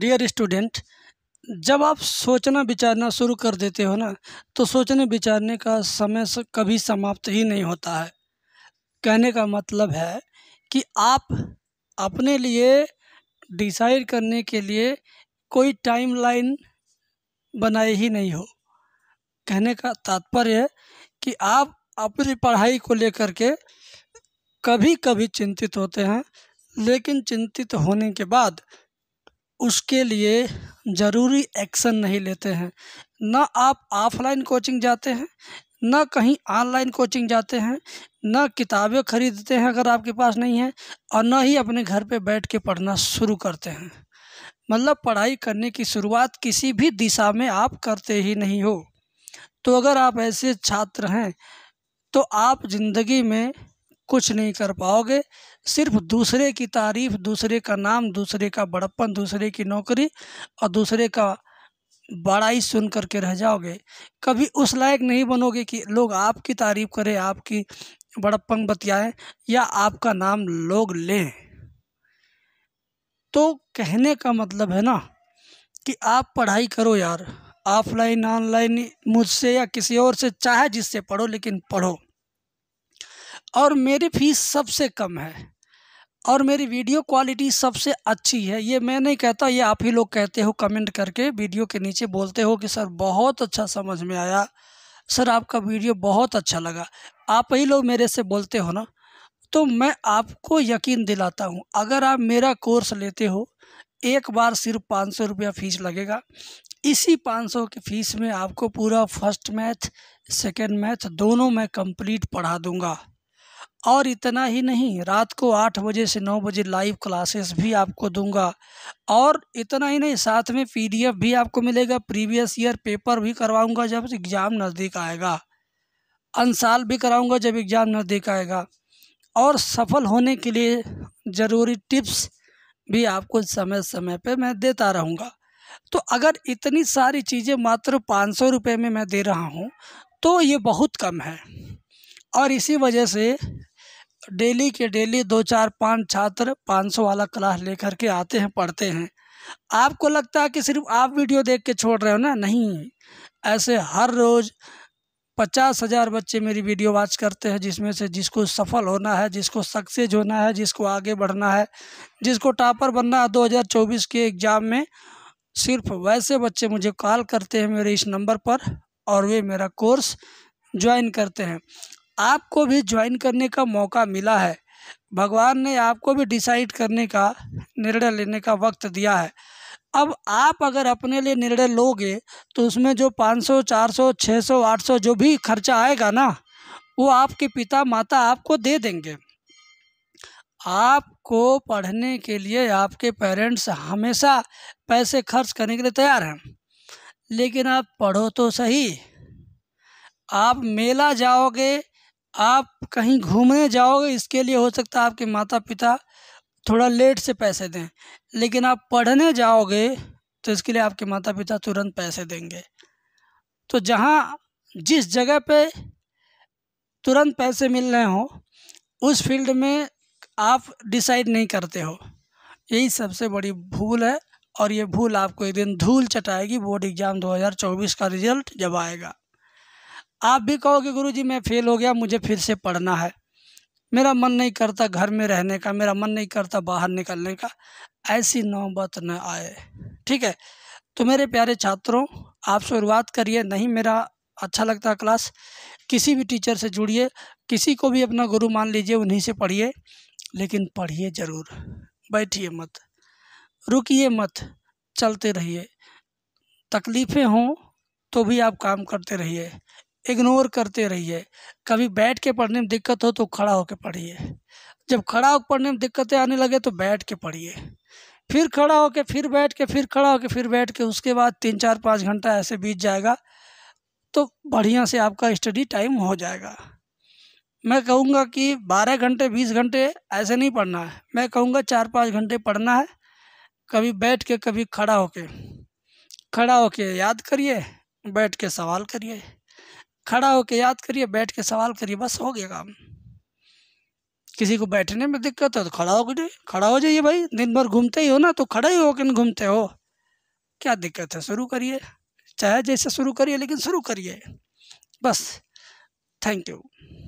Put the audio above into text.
dear student जब आप सोचना विचारना शुरू कर देते हो ना तो सोचने विचारने का समय कभी समाप्त ही नहीं होता है कहने का मतलब है कि आप अपने लिए डिसाइड करने के लिए कोई टाइम लाइन बनाए ही नहीं हो कहने का तात्पर्य है कि आप अपनी पढ़ाई को लेकर के कभी कभी चिंतित होते हैं लेकिन चिंतित होने के बाद उसके लिए ज़रूरी एक्शन नहीं लेते हैं ना आप ऑफलाइन कोचिंग जाते हैं ना कहीं ऑनलाइन कोचिंग जाते हैं ना किताबें खरीदते हैं अगर आपके पास नहीं है और ना ही अपने घर पे बैठ के पढ़ना शुरू करते हैं मतलब पढ़ाई करने की शुरुआत किसी भी दिशा में आप करते ही नहीं हो तो अगर आप ऐसे छात्र हैं तो आप ज़िंदगी में कुछ नहीं कर पाओगे सिर्फ दूसरे की तारीफ दूसरे का नाम दूसरे का बड़प्पन दूसरे की नौकरी और दूसरे का बड़ाई सुन करके रह जाओगे कभी उस लायक नहीं बनोगे कि लोग आपकी तारीफ करें आपकी बड़प्पन बतियाएं या आपका नाम लोग लें तो कहने का मतलब है ना कि आप पढ़ाई करो यार ऑफलाइन ऑनलाइन मुझसे या किसी और से चाहे जिससे पढ़ो लेकिन पढ़ो और मेरी फीस सबसे कम है और मेरी वीडियो क्वालिटी सबसे अच्छी है ये मैं नहीं कहता ये आप ही लोग कहते हो कमेंट करके वीडियो के नीचे बोलते हो कि सर बहुत अच्छा समझ में आया सर आपका वीडियो बहुत अच्छा लगा आप ही लोग मेरे से बोलते हो ना तो मैं आपको यकीन दिलाता हूँ अगर आप मेरा कोर्स लेते हो एक बार सिर्फ पाँच सौ रुपया फ़ीस लगेगा इसी पाँच सौ की फ़ीस में आपको पूरा फर्स्ट मैथ सेकेंड मैथ दोनों मैं कंप्लीट पढ़ा दूँगा और इतना ही नहीं रात को आठ बजे से नौ बजे लाइव क्लासेस भी आपको दूंगा और इतना ही नहीं साथ में पीडीएफ भी आपको मिलेगा प्रीवियस ईयर पेपर भी करवाऊंगा जब एग्ज़ाम नज़दीक आएगा अनसाल भी कराऊंगा जब एग्ज़ाम नज़दीक आएगा और सफल होने के लिए ज़रूरी टिप्स भी आपको समय समय पर मैं देता रहूँगा तो अगर इतनी सारी चीज़ें मात्र पाँच सौ रुपये में मैं दे रहा हूँ तो ये बहुत कम है और इसी वजह से डेली के डेली दो चार पाँच छात्र पाँच सौ वाला क्लास लेकर के आते हैं पढ़ते हैं आपको लगता है कि सिर्फ आप वीडियो देख के छोड़ रहे हो ना नहीं ऐसे हर रोज़ पचास हज़ार बच्चे मेरी वीडियो वाच करते हैं जिसमें से जिसको सफल होना है जिसको सक्सेस होना है जिसको आगे बढ़ना है जिसको टॉपर बनना है 2024 के एग्ज़ाम में सिर्फ वैसे बच्चे मुझे कॉल करते हैं मेरे इस नंबर पर और वे मेरा कोर्स ज्वाइन करते हैं आपको भी ज्वाइन करने का मौका मिला है भगवान ने आपको भी डिसाइड करने का निर्णय लेने का वक्त दिया है अब आप अगर अपने लिए निर्णय लोगे तो उसमें जो 500, 400, 600, 800 जो भी खर्चा आएगा ना वो आपके पिता माता आपको दे देंगे आपको पढ़ने के लिए आपके पेरेंट्स हमेशा पैसे खर्च करने के लिए तैयार हैं लेकिन आप पढ़ो तो सही आप मेला जाओगे आप कहीं घूमने जाओगे इसके लिए हो सकता है आपके माता पिता थोड़ा लेट से पैसे दें लेकिन आप पढ़ने जाओगे तो इसके लिए आपके माता पिता तुरंत पैसे देंगे तो जहाँ जिस जगह पे तुरंत पैसे मिल रहे हों उस फील्ड में आप डिसाइड नहीं करते हो यही सबसे बड़ी भूल है और ये भूल आपको एक दिन धूल चटाएगी बोर्ड एग्ज़ाम 2024 का रिजल्ट जब आएगा आप भी कहोगे गुरु जी मैं फेल हो गया मुझे फिर से पढ़ना है मेरा मन नहीं करता घर में रहने का मेरा मन नहीं करता बाहर निकलने का ऐसी नौबत न आए ठीक है तो मेरे प्यारे छात्रों आप शुरुआत करिए नहीं मेरा अच्छा लगता क्लास किसी भी टीचर से जुड़िए किसी को भी अपना गुरु मान लीजिए उन्हीं से पढ़िए लेकिन पढ़िए ज़रूर बैठिए मत रुकिए मत चलते रहिए तकलीफ़ें हों तो भी आप काम करते रहिए इग्नोर करते रहिए कभी बैठ के पढ़ने में दिक्कत हो तो खड़ा होकर पढ़िए जब खड़ा होकर पढ़ने में दिक्कतें आने लगे तो बैठ के पढ़िए फिर खड़ा होकर फिर बैठ के फिर खड़ा होकर फिर बैठ के उसके बाद तीन चार पाँच घंटा ऐसे बीत जाएगा तो बढ़िया से आपका स्टडी टाइम हो जाएगा मैं कहूँगा कि बारह घंटे बीस घंटे ऐसे नहीं पढ़ना है मैं कहूँगा चार पाँच घंटे पढ़ना है कभी बैठ के कभी खड़ा होके खड़ा होके याद करिए बैठ के सवाल करिए खड़ा होकर याद करिए बैठ के सवाल करिए बस हो गया काम किसी को बैठने में दिक्कत है तो खड़ा हो गए खड़ा हो जाइए भाई दिन भर घूमते ही हो ना तो खड़ा ही होकर घूमते हो क्या दिक्कत है शुरू करिए चाहे जैसे शुरू करिए लेकिन शुरू करिए बस थैंक यू